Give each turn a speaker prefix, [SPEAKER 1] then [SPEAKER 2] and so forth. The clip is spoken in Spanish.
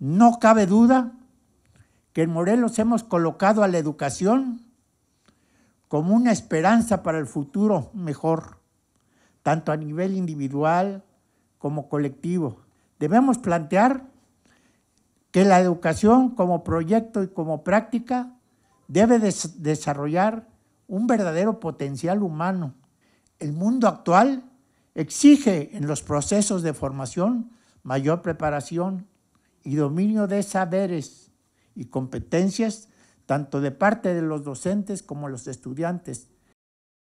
[SPEAKER 1] No cabe duda que en Morelos hemos colocado a la educación como una esperanza para el futuro mejor, tanto a nivel individual como colectivo. Debemos plantear que la educación como proyecto y como práctica debe desarrollar un verdadero potencial humano. El mundo actual exige en los procesos de formación mayor preparación y dominio de saberes y competencias, tanto de parte de los docentes como los estudiantes,